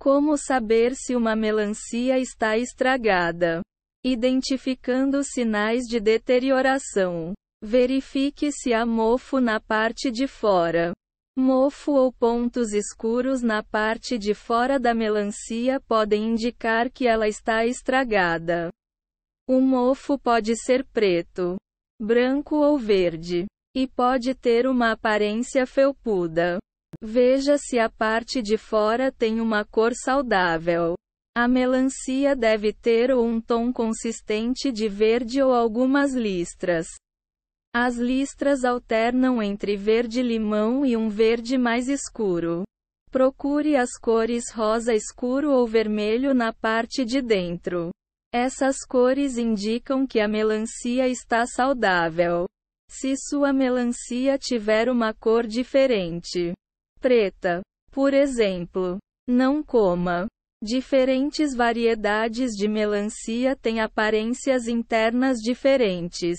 Como saber se uma melancia está estragada? Identificando sinais de deterioração. Verifique se há mofo na parte de fora. Mofo ou pontos escuros na parte de fora da melancia podem indicar que ela está estragada. O mofo pode ser preto, branco ou verde, e pode ter uma aparência felpuda. Veja se a parte de fora tem uma cor saudável. A melancia deve ter um tom consistente de verde ou algumas listras. As listras alternam entre verde-limão e um verde mais escuro. Procure as cores rosa escuro ou vermelho na parte de dentro. Essas cores indicam que a melancia está saudável. Se sua melancia tiver uma cor diferente, preta, por exemplo. Não coma. Diferentes variedades de melancia têm aparências internas diferentes.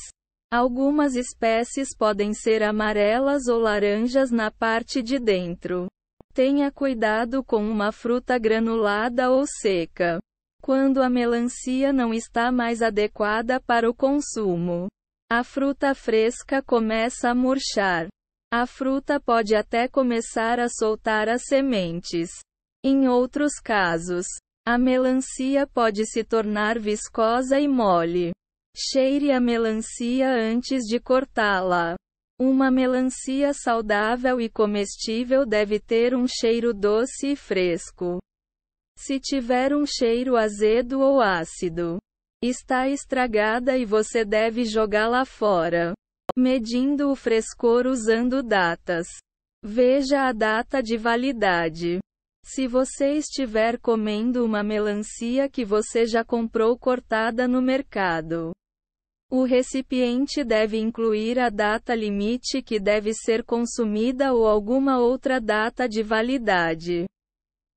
Algumas espécies podem ser amarelas ou laranjas na parte de dentro. Tenha cuidado com uma fruta granulada ou seca. Quando a melancia não está mais adequada para o consumo, a fruta fresca começa a murchar. A fruta pode até começar a soltar as sementes. Em outros casos, a melancia pode se tornar viscosa e mole. Cheire a melancia antes de cortá-la. Uma melancia saudável e comestível deve ter um cheiro doce e fresco. Se tiver um cheiro azedo ou ácido, está estragada e você deve jogá-la fora medindo o frescor usando datas. Veja a data de validade. Se você estiver comendo uma melancia que você já comprou cortada no mercado, o recipiente deve incluir a data limite que deve ser consumida ou alguma outra data de validade.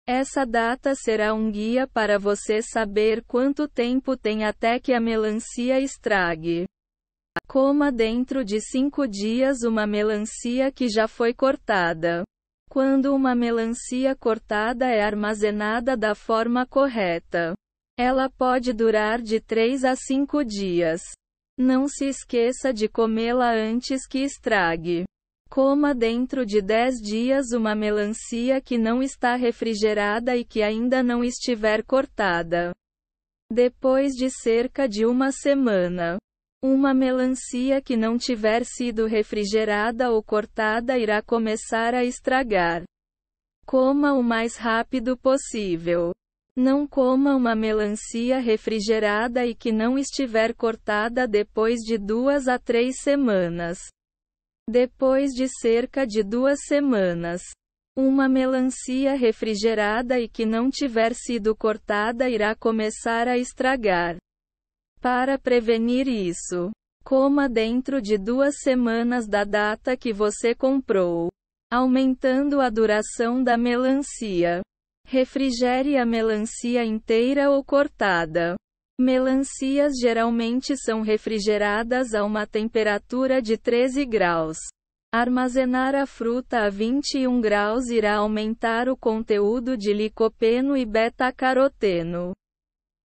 Essa data será um guia para você saber quanto tempo tem até que a melancia estrague. Coma dentro de 5 dias uma melancia que já foi cortada. Quando uma melancia cortada é armazenada da forma correta, ela pode durar de 3 a 5 dias. Não se esqueça de comê-la antes que estrague. Coma dentro de 10 dias uma melancia que não está refrigerada e que ainda não estiver cortada. Depois de cerca de uma semana, uma melancia que não tiver sido refrigerada ou cortada irá começar a estragar. Coma o mais rápido possível. Não coma uma melancia refrigerada e que não estiver cortada depois de duas a três semanas. Depois de cerca de duas semanas, uma melancia refrigerada e que não tiver sido cortada irá começar a estragar. Para prevenir isso, coma dentro de duas semanas da data que você comprou, aumentando a duração da melancia. Refrigere a melancia inteira ou cortada. Melancias geralmente são refrigeradas a uma temperatura de 13 graus. Armazenar a fruta a 21 graus irá aumentar o conteúdo de licopeno e beta-caroteno.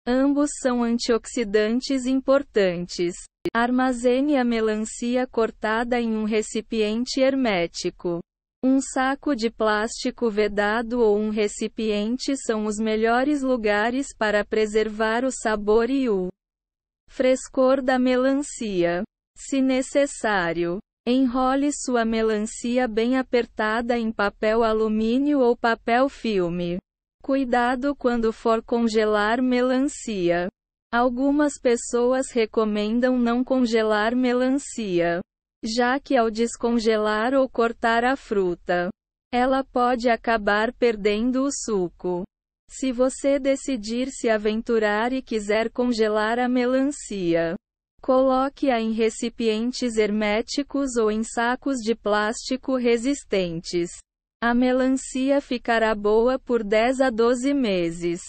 Ambos são antioxidantes importantes. Armazene a melancia cortada em um recipiente hermético. Um saco de plástico vedado ou um recipiente são os melhores lugares para preservar o sabor e o frescor da melancia. Se necessário, enrole sua melancia bem apertada em papel alumínio ou papel filme. Cuidado quando for congelar melancia. Algumas pessoas recomendam não congelar melancia, já que ao descongelar ou cortar a fruta, ela pode acabar perdendo o suco. Se você decidir se aventurar e quiser congelar a melancia, coloque-a em recipientes herméticos ou em sacos de plástico resistentes. A melancia ficará boa por 10 a 12 meses.